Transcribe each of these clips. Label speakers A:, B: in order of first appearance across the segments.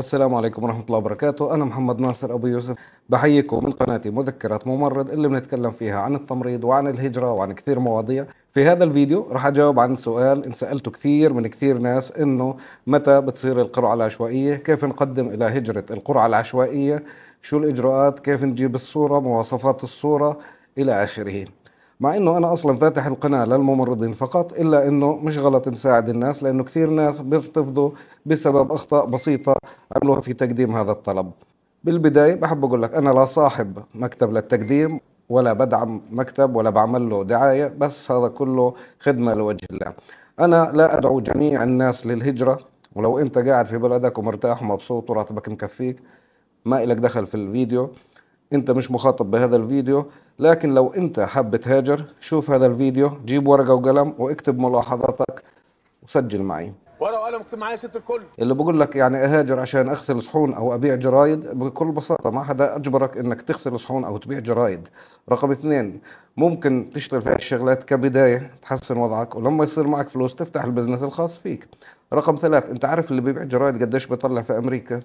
A: السلام عليكم ورحمة الله وبركاته أنا محمد ناصر أبو يوسف بحييكم من قناتي مذكرة ممرض اللي بنتكلم فيها عن التمريض وعن الهجرة وعن كثير مواضيع في هذا الفيديو رح أجاوب عن سؤال انسألته كثير من كثير ناس إنه متى بتصير القرعة العشوائية كيف نقدم إلى هجرة القرعة العشوائية شو الإجراءات كيف نجيب الصورة مواصفات الصورة إلى آخره مع انه انا اصلا فاتح القناه للممرضين فقط الا انه مش غلط نساعد الناس لانه كثير ناس بيرتفضوا بسبب اخطاء بسيطه عملوها في تقديم هذا الطلب بالبدايه بحب اقول لك انا لا صاحب مكتب للتقديم ولا بدعم مكتب ولا بعمل له دعايه بس هذا كله خدمه لوجه الله انا لا ادعو جميع الناس للهجره ولو انت قاعد في بلدك ومرتاح ومبسوط وراتبك مكفيك ما إلك دخل في الفيديو انت مش مخاطب بهذا الفيديو لكن لو انت حاب تهاجر شوف هذا الفيديو جيب ورقه وقلم واكتب ملاحظاتك وسجل معي ورقه وقلم مكتب معايا ست الكل اللي بقول لك يعني اهاجر عشان اغسل صحون او ابيع جرايد بكل بساطه ما حدا اجبرك انك تغسل صحون او تبيع جرايد رقم اثنين ممكن تشتغل في الشغلات كبدايه تحسن وضعك ولما يصير معك فلوس تفتح البزنس الخاص فيك رقم ثلاث انت عارف اللي بيبيع جرايد قديش بيطلع في امريكا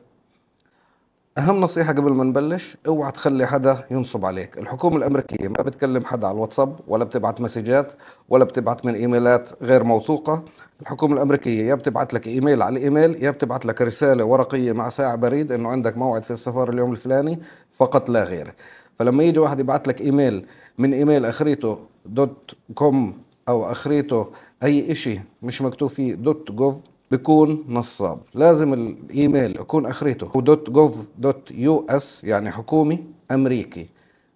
A: اهم نصيحه قبل ما نبلش اوعى تخلي حدا ينصب عليك الحكومه الامريكيه ما بتكلم حدا على الواتساب ولا بتبعت مسجات ولا بتبعت من ايميلات غير موثوقه الحكومه الامريكيه يا بتبعت لك ايميل على الايميل يا بتبعت لك رساله ورقيه مع ساعه بريد انه عندك موعد في السفاره اليوم الفلاني فقط لا غير فلما يجي واحد يبعت لك ايميل من ايميل اخريته دوت كوم او اخريته اي شيء مش مكتوب فيه دوت جوف بكون نصاب لازم الايميل يكون اخرته هو دوت جوف دوت يو اس يعني حكومي امريكي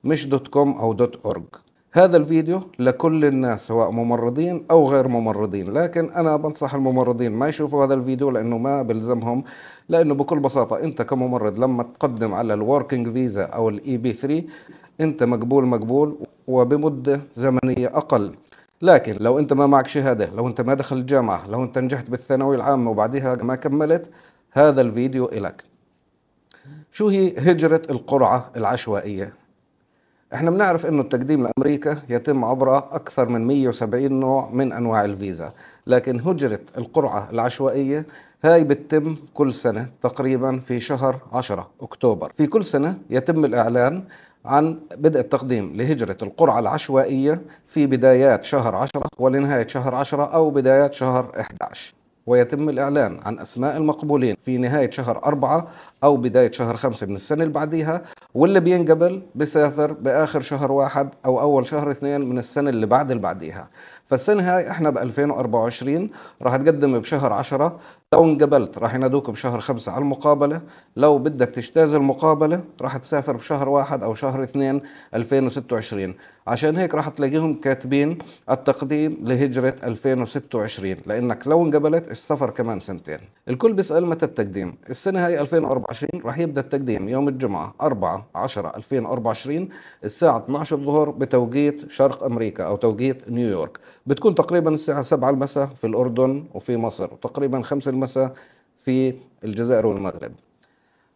A: مش دوت كوم او دوت اورج هذا الفيديو لكل الناس سواء ممرضين او غير ممرضين لكن انا بنصح الممرضين ما يشوفوا هذا الفيديو لانه ما بلزمهم لانه بكل بساطه انت كممرض لما تقدم على الوركينج فيزا او الاي بي 3 انت مقبول مقبول وبمده زمنيه اقل لكن لو انت ما معك شهاده لو انت ما دخلت جامعه لو انت نجحت بالثانويه العامه وبعدها ما كملت هذا الفيديو إلك شو هي هجرة القرعة العشوائية؟ احنا بنعرف انه التقديم لامريكا يتم عبر اكثر من 170 نوع من انواع الفيزا، لكن هجرة القرعة العشوائية هاي بتتم كل سنة تقريبا في شهر 10 أكتوبر في كل سنة يتم الإعلان عن بدء التقديم لهجرة القرعة العشوائية في بدايات شهر 10 ولنهاية شهر 10 أو بدايات شهر 11 ويتم الإعلان عن أسماء المقبولين في نهاية شهر أربعة أو بداية شهر خمسة من السنة اللي بعديها واللي بينقبل بسافر بآخر شهر واحد أو أول شهر اثنين من السنة اللي بعد اللي بعديها فالسنه هاي احنا ب 2024 راح تقدم بشهر 10 لو انقبلت راح ينادوك بشهر 5 على المقابله لو بدك تجتاز المقابله راح تسافر بشهر 1 او شهر 2 2026 عشان هيك راح تلاقيهم كاتبين التقديم لهجره 2026 لانك لو انقبلت السفر كمان سنتين الكل بيسال متى التقديم السنه هاي 2024 راح يبدا التقديم يوم الجمعه 4 10 2024 الساعه 12 الظهر بتوقيت شرق امريكا او توقيت نيويورك بتكون تقريبا الساعة 7 المساء في الأردن وفي مصر وتقريبا 5 المساء في الجزائر والمغرب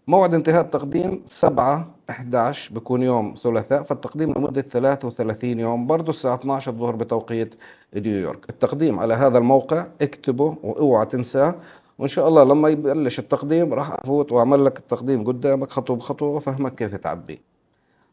A: موعد انتهاء التقديم 7 11 بكون يوم ثلاثاء فالتقديم لمدة 33 يوم برضه الساعة 12 الظهر بتوقيت نيويورك التقديم على هذا الموقع اكتبه واوعى تنساه وان شاء الله لما يبلش التقديم راح افوت واعمل لك التقديم قدامك خطوه بخطوه وافهمك كيف تعبيه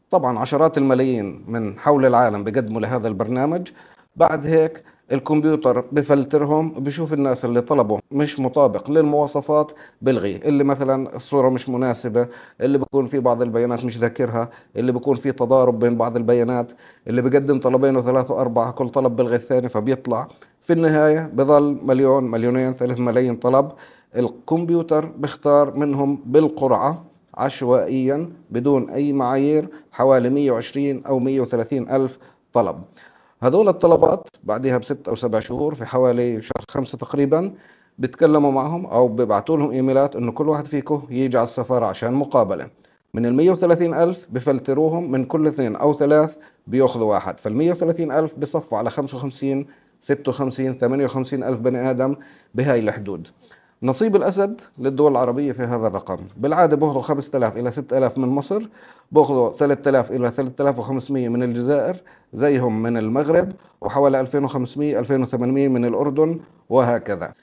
A: طبعا عشرات الملايين من حول العالم بيقدموا لهذا البرنامج بعد هيك الكمبيوتر بفلترهم بشوف الناس اللي طلبوا مش مطابق للمواصفات بلغيه اللي مثلا الصورة مش مناسبة اللي بيكون في بعض البيانات مش ذاكرها اللي بيكون في تضارب بين بعض البيانات اللي بقدم طلبين وثلاثة وأربعة كل طلب بلغي الثاني فبيطلع في النهاية بظل مليون مليونين ثلاث ملايين طلب الكمبيوتر بختار منهم بالقرعة عشوائيا بدون أي معايير حوالي 120 أو 130 ألف طلب هذول الطلبات بعدها بست او سبع شهور في حوالي شهر خمسة تقريبا بتكلموا معهم او ببعثوا لهم ايميلات انه كل واحد فيكم يجي على السفاره عشان مقابله من ال 130 ألف بفلتروهم من كل اثنين أو ثلاث بياخذوا واحد فال 130 ألف بصفوا على 55 56 58 ألف بني آدم بهاي الحدود نصيب الأسد للدول العربية في هذا الرقم بالعادة بياخذوا 5000 إلى 6000 من مصر بياخذوا 3000 إلى 3500 من الجزائر زيهم من المغرب وحوالي 2500 2800 من الأردن وهكذا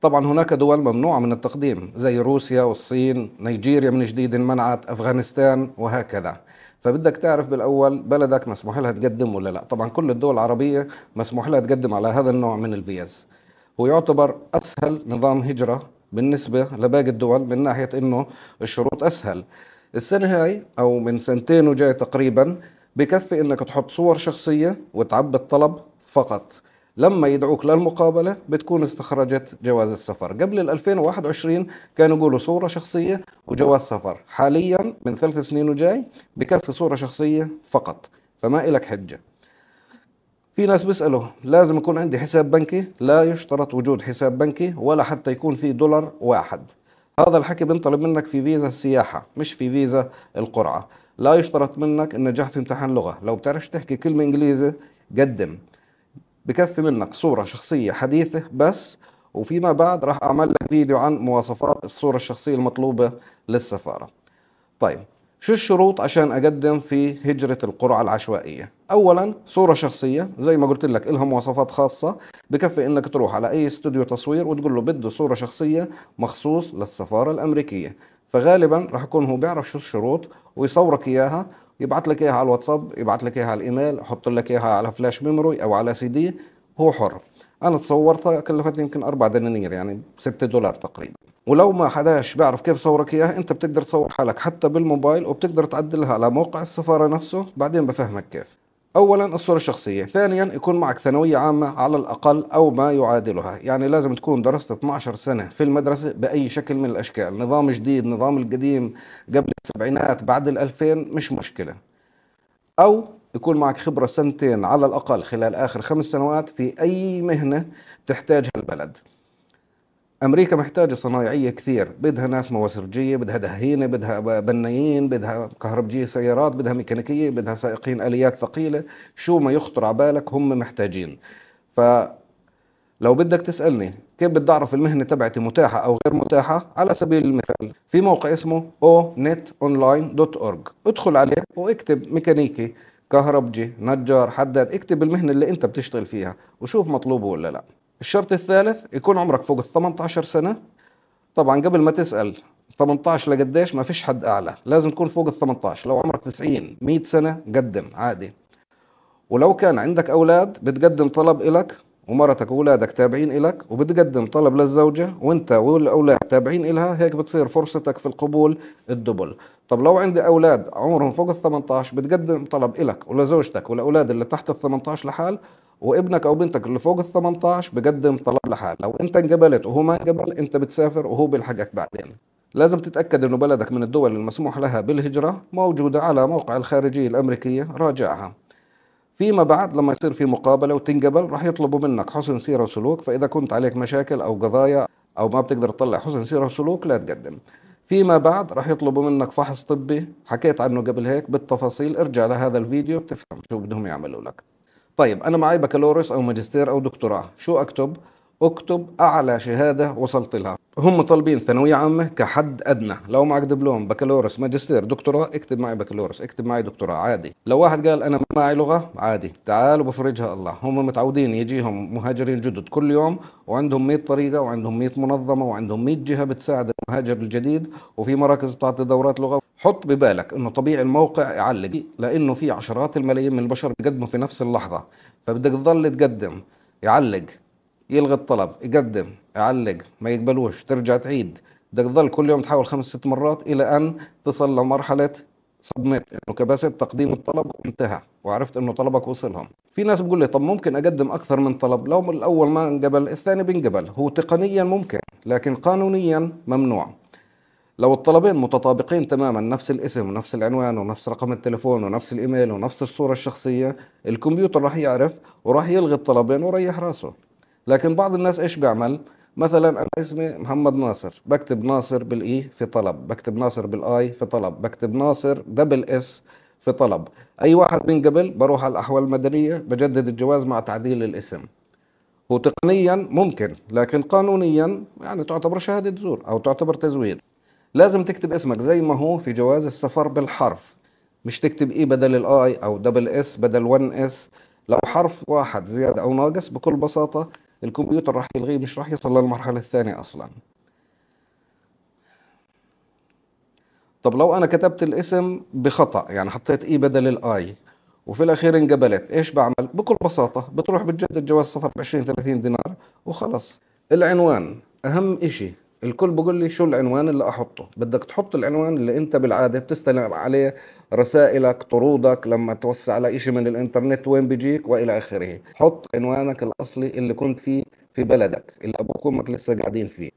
A: طبعا هناك دول ممنوعة من التقديم زي روسيا والصين نيجيريا من جديد منعت أفغانستان وهكذا فبدك تعرف بالأول بلدك مسموح لها تقدم ولا لا طبعا كل الدول العربية مسموح لها تقدم على هذا النوع من الفيز هو يعتبر أسهل نظام هجرة بالنسبة لباقي الدول من ناحية أنه الشروط أسهل السنة هاي أو من سنتين وجاي تقريبا بكفي أنك تحط صور شخصية وتعبي الطلب فقط لما يدعوك للمقابلة بتكون استخرجت جواز السفر قبل ال 2021 كانوا يقولوا صورة شخصية وجواز سفر حاليا من ثلاث سنين وجاي بكفي صورة شخصية فقط فما إلك حجة في ناس بيسألوا لازم يكون عندي حساب بنكي لا يشترط وجود حساب بنكي ولا حتى يكون في دولار واحد هذا الحكي بنطلب منك في فيزا السياحة مش في فيزا القرعة لا يشترط منك النجاح في امتحان لغة لو بتعرفش تحكي كلمة إنجليزي قدم بكفي منك صورة شخصية حديثة بس وفيما بعد راح أعمل لك فيديو عن مواصفات الصورة الشخصية المطلوبة للسفارة طيب شو الشروط عشان اقدم في هجره القرعه العشوائيه اولا صوره شخصيه زي ما قلت لك لها مواصفات خاصه بكفي انك تروح على اي استوديو تصوير وتقول له بده صوره شخصيه مخصوص للسفاره الامريكيه فغالبا راح يكون هو بيعرف شو الشروط ويصورك اياها يبعث لك اياها على الواتساب يبعث لك اياها على الايميل يحط لك اياها على فلاش ميموري او على سي دي هو حر انا تصورتها كلفتني يمكن 4 دنانير يعني 6 دولار تقريبا ولو ما حداش بيعرف كيف صورك اياها انت بتقدر تصور حالك حتى بالموبايل وبتقدر تعدلها على موقع السفاره نفسه بعدين بفهمك كيف اولا الصوره الشخصيه ثانيا يكون معك ثانويه عامه على الاقل او ما يعادلها يعني لازم تكون درست 12 سنه في المدرسه باي شكل من الاشكال نظام جديد نظام القديم قبل السبعينات بعد ال2000 مش مشكله او يكون معك خبرة سنتين على الأقل خلال آخر خمس سنوات في أي مهنة تحتاجها البلد أمريكا محتاجة صنايعية كثير بدها ناس مواسرجية بدها دهينة بدها بنايين بدها كهربجية سيارات بدها ميكانيكية بدها سائقين آليات ثقيلة شو ما يخطر على بالك هم محتاجين ف لو بدك تسألني كيف بدي أعرف المهنة تبعتي متاحة أو غير متاحة على سبيل المثال في موقع اسمه onnetonline.org ادخل عليه واكتب ميكانيكي كهربجي نجار حداد اكتب المهنة اللي انت بتشتغل فيها وشوف مطلوبه ولا لا الشرط الثالث يكون عمرك فوق ال 18 سنة طبعا قبل ما تسأل 18 لقديش ما فيش حد أعلى لازم تكون فوق ال 18 لو عمرك 90 100 سنة قدم عادي ولو كان عندك أولاد بتقدم طلب إلك ومرتك واولادك تابعين إلك وبتقدم طلب للزوجة وانت والأولاد تابعين إلها هيك بتصير فرصتك في القبول الدبل طب لو عندي أولاد عمرهم فوق ال 18 بتقدم طلب إلك ولزوجتك والأولاد اللي تحت ال 18 لحال وابنك او بنتك اللي فوق ال 18 بقدم طلب لحال لو انت انقبلت وهو ما انقبل انت بتسافر وهو بيلحقك بعدين لازم تتأكد أنه بلدك من الدول المسموح لها بالهجرة موجودة على موقع الخارجية الأمريكية راجعها فيما بعد لما يصير في مقابلة وتنقبل راح يطلبوا منك حسن سيرة وسلوك فإذا كنت عليك مشاكل أو قضايا أو ما بتقدر تطلع حسن سيرة وسلوك لا تقدم فيما بعد راح يطلبوا منك فحص طبي حكيت عنه قبل هيك بالتفاصيل ارجع لهذا الفيديو بتفهم شو بدهم يعملوا لك طيب أنا معي بكالوريوس أو ماجستير أو دكتوراه شو أكتب اكتب اعلى شهاده وصلت لها هم طالبين ثانويه عامه كحد ادنى لو معك دبلوم بكالوريوس ماجستير دكتوراه اكتب معي بكالوريوس اكتب معي دكتوراه عادي لو واحد قال انا ما معي لغه عادي تعال وبفرجها الله هم متعودين يجيهم مهاجرين جدد كل يوم وعندهم 100 طريقه وعندهم 100 منظمه وعندهم 100 جهه بتساعد المهاجر الجديد وفي مراكز بتعطي دورات لغه حط ببالك انه طبيعي الموقع يعلق لانه في عشرات الملايين من البشر بيقدموا في نفس اللحظه فبدك تضل تقدم يعلق يلغي الطلب يقدم يعلق ما يقبلوش ترجع تعيد بدك تضل كل يوم تحاول خمس ست مرات الى ان تصل لمرحله سبميت انه كباسه تقديم الطلب انتهى وعرفت انه طلبك وصلهم في ناس بقول لي طب ممكن اقدم اكثر من طلب لو الاول ما انقبل الثاني بنقبل هو تقنيا ممكن لكن قانونيا ممنوع لو الطلبين متطابقين تماما نفس الاسم ونفس العنوان ونفس رقم التليفون ونفس الايميل ونفس الصوره الشخصيه الكمبيوتر راح يعرف وراح يلغي الطلبين وريح راسه لكن بعض الناس ايش بيعمل مثلا انا اسمي محمد ناصر بكتب ناصر بالاي في طلب بكتب ناصر بالاي في طلب بكتب ناصر دبل اس في طلب اي واحد من قبل بروح على الاحوال المدنيه بجدد الجواز مع تعديل الاسم هو تقنيا ممكن لكن قانونيا يعني تعتبر شهاده زور او تعتبر تزوير لازم تكتب اسمك زي ما هو في جواز السفر بالحرف مش تكتب اي بدل الاي او دبل اس بدل 1 اس لو حرف واحد زياده او ناقص بكل بساطه الكمبيوتر راح يلغيه مش راح يصل للمرحلة الثانية أصلا طب لو أنا كتبت الاسم بخطأ يعني حطيت إي e بدل الآي وفي الأخير انقبلت إيش بعمل؟ بكل بساطة بتروح بتجدد جواز سفر ب 20 30 دينار وخلص العنوان أهم إشي الكل بيقول لي شو العنوان اللي احطه بدك تحط العنوان اللي انت بالعاده بتستلم عليه رسائلك طرودك لما توسع على شيء من الانترنت وين بيجيك والى اخره حط عنوانك الاصلي اللي كنت فيه في بلدك اللي ابوك وامك لسه قاعدين فيه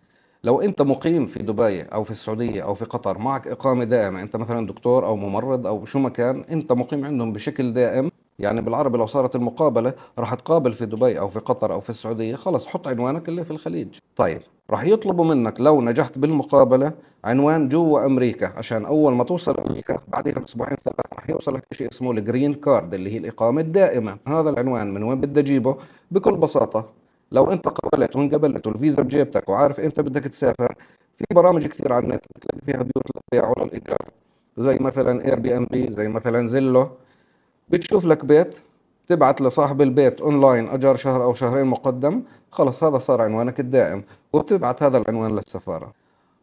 A: لو انت مقيم في دبي او في السعوديه او في قطر معك اقامه دائمه انت مثلا دكتور او ممرض او شو مكان انت مقيم عندهم بشكل دائم يعني بالعربي لو صارت المقابله راح تقابل في دبي او في قطر او في السعوديه خلص حط عنوانك اللي في الخليج طيب راح يطلبوا منك لو نجحت بالمقابله عنوان جوا امريكا عشان اول ما توصل امريكا بعدها باسبوعين ثلاث راح يوصلك شيء اسمه الجرين كارد اللي هي الاقامه الدائمه هذا العنوان من وين بدي اجيبه بكل بساطه لو انت قبلت وانقبلت والفيزا بجيبتك وعارف انت بدك تسافر في برامج كثير على النت بتلاقي فيها بيوت للبيع وللايجار زي مثلا اير بي ام بي زي مثلا زيلو بتشوف لك بيت تبعت لصاحب البيت اونلاين اجار شهر او شهرين مقدم خلص هذا صار عنوانك الدائم وبتبعت هذا العنوان للسفاره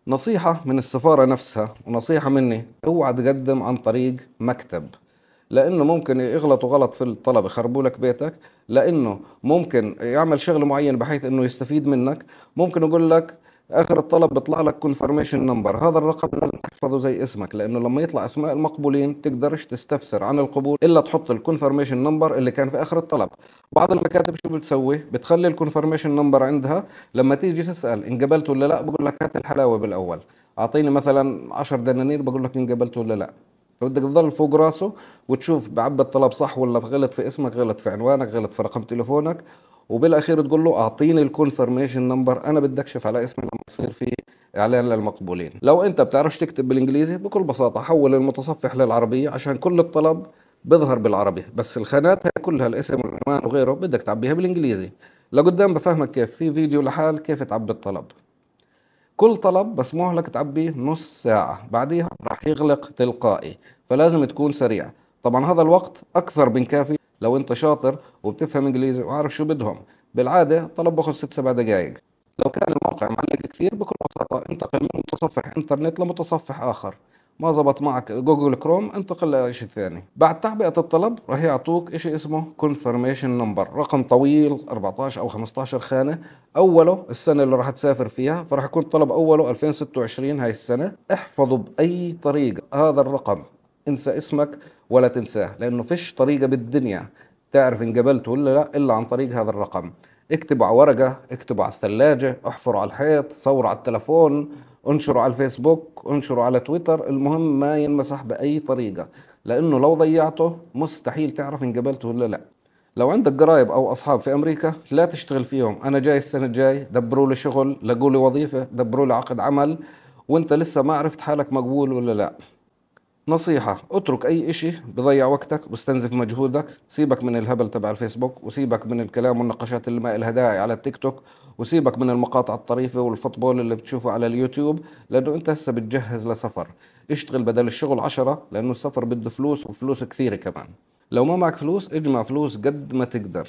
A: نصيحه من السفاره نفسها ونصيحه مني اوعى تقدم عن طريق مكتب لانه ممكن يغلطوا غلط في الطلب يخربوا لك بيتك لانه ممكن يعمل شغل معين بحيث انه يستفيد منك ممكن يقول لك اخر الطلب بيطلع لك كونفرميشن نمبر هذا الرقم لازم تحفظه زي اسمك لانه لما يطلع اسماء المقبولين تقدرش تستفسر عن القبول الا تحط الكونفرميشن نمبر اللي كان في اخر الطلب بعض المكاتب شو بتسوي بتخلي الكونفرميشن نمبر عندها لما تيجي تسال انقبلت ولا لا بقول لك هات الحلاوه بالاول اعطيني مثلا 10 دنانير بقول لك انقبلت ولا لا بدك تضل فوق راسه وتشوف بعبى الطلب صح ولا غلط في اسمك غلط في عنوانك غلط في رقم تليفونك وبالاخير تقول له اعطيني الكونفرميشن نمبر انا بدي اكشف على اسمي لما يصير في اعلان للمقبولين لو انت بتعرفش تكتب بالانجليزي بكل بساطه حول المتصفح للعربيه عشان كل الطلب بيظهر بالعربي بس الخانات هي كلها الاسم والعنوان وغيره بدك تعبيها بالانجليزي لقدام بفهمك كيف في فيديو لحال كيف تعبي الطلب كل طلب مسموح لك تعبيه نص ساعة بعدها راح يغلق تلقائي فلازم تكون سريع طبعا هذا الوقت أكثر من كافي لو أنت شاطر وبتفهم إنجليزي وعارف شو بدهم بالعادة طلب باخذ ست سبع دقائق لو كان الموقع معلق كثير بكل بساطة انتقل من متصفح انترنت لمتصفح آخر ما زبط معك جوجل كروم انتقل لشيء ثاني بعد تعبئه الطلب راح يعطوك شيء اسمه confirmation نمبر رقم طويل 14 او 15 خانه اوله السنه اللي راح تسافر فيها فراح يكون طلب اوله 2026 هاي السنه احفظه باي طريقه هذا الرقم انسى اسمك ولا تنساه لانه فيش طريقه بالدنيا تعرف انقبلت ولا لا الا عن طريق هذا الرقم اكتب على ورقه اكتب على الثلاجه احفر على الحيط صور على التلفون انشره على الفيسبوك انشره على تويتر المهم ما ينمسح بأي طريقة لأنه لو ضيعته مستحيل تعرف انقبلت ولا لا لو عندك قرايب او اصحاب في امريكا لا تشتغل فيهم انا جاي السنه الجاي دبروا لي شغل لقوا لي وظيفه دبروا لي عقد عمل وانت لسه ما عرفت حالك مقبول ولا لا نصيحة اترك أي إشي بضيع وقتك بستنزف مجهودك سيبك من الهبل تبع الفيسبوك وسيبك من الكلام والنقاشات اللي ما إلها داعي على التيك توك وسيبك من المقاطع الطريفة والفوتبول اللي بتشوفه على اليوتيوب لأنه أنت هسه بتجهز لسفر اشتغل بدل الشغل عشرة لأنه السفر بده فلوس وفلوس كثيرة كمان لو ما معك فلوس اجمع فلوس قد ما تقدر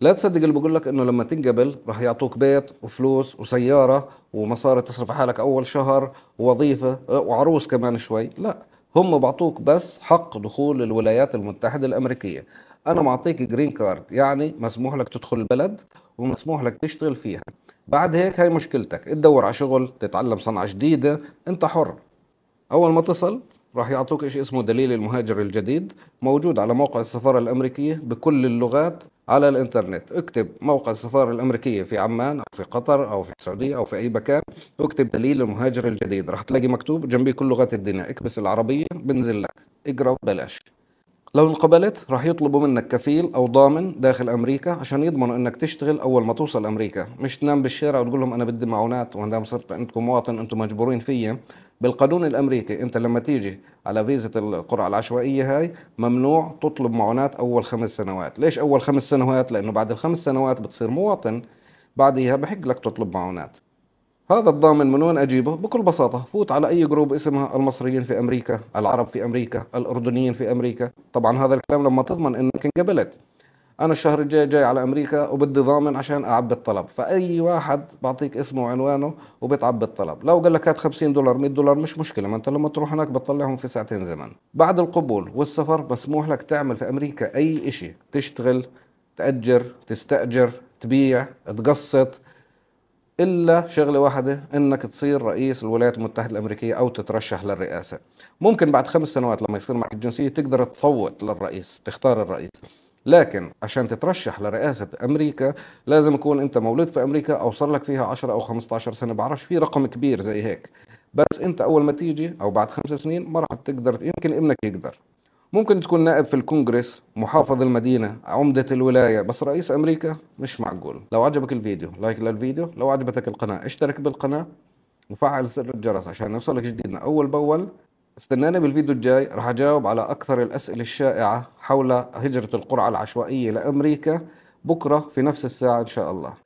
A: لا تصدق اللي بقول لك انه لما تنقبل راح يعطوك بيت وفلوس وسياره ومصاري تصرف حالك اول شهر ووظيفه أه، وعروس كمان شوي لا هم بعطوك بس حق دخول الولايات المتحده الامريكيه انا معطيك جرين كارد يعني مسموح لك تدخل البلد ومسموح لك تشتغل فيها بعد هيك هاي مشكلتك تدور على شغل تتعلم صنعه جديده انت حر اول ما تصل راح يعطوك شيء اسمه دليل المهاجر الجديد موجود على موقع السفاره الامريكيه بكل اللغات على الانترنت اكتب موقع السفارة الأمريكية في عمان أو في قطر أو في السعودية أو في أي مكان اكتب دليل المهاجر الجديد راح تلاقي مكتوب جنبيه كل لغات الدنيا اكبس العربية بنزل لك اقرأ بلاش لو انقبلت راح يطلبوا منك كفيل او ضامن داخل امريكا عشان يضمنوا انك تشتغل اول ما توصل امريكا مش تنام بالشارع وتقول لهم انا بدي معونات وانا صرت عندكم مواطن انتم مجبورين فيا بالقانون الامريكي انت لما تيجي على فيزة القرعة العشوائية هاي ممنوع تطلب معونات اول خمس سنوات ليش اول خمس سنوات لانه بعد الخمس سنوات بتصير مواطن بعدها بحق لك تطلب معونات هذا الضامن من وين اجيبه؟ بكل بساطه فوت على اي جروب اسمها المصريين في امريكا، العرب في امريكا، الاردنيين في امريكا، طبعا هذا الكلام لما تضمن انك انقبلت. انا الشهر الجاي جاي على امريكا وبدي ضامن عشان اعبي الطلب، فاي واحد بعطيك اسمه وعنوانه وبتعبي الطلب، لو قال لك هات 50 دولار 100 دولار مش مشكله، ما انت لما تروح هناك بتطلعهم في ساعتين زمن. بعد القبول والسفر مسموح لك تعمل في امريكا اي شيء، تشتغل، تاجر، تستاجر، تبيع، تقسط، الا شغله واحده انك تصير رئيس الولايات المتحده الامريكيه او تترشح للرئاسه ممكن بعد خمس سنوات لما يصير معك الجنسيه تقدر تصوت للرئيس تختار الرئيس لكن عشان تترشح لرئاسة أمريكا لازم يكون أنت مولود في أمريكا أو صار لك فيها 10 أو 15 سنة بعرفش في رقم كبير زي هيك بس أنت أول ما تيجي أو بعد خمس سنين ما راح تقدر يمكن ابنك يقدر ممكن تكون نائب في الكونجرس محافظ المدينة عمدة الولاية بس رئيس أمريكا مش معقول لو عجبك الفيديو لايك للفيديو لو عجبتك القناة اشترك بالقناة وفعل زر الجرس عشان يوصلك جديدنا أول بأول استناني بالفيديو الجاي رح أجاوب على أكثر الأسئلة الشائعة حول هجرة القرعة العشوائية لأمريكا بكرة في نفس الساعة إن شاء الله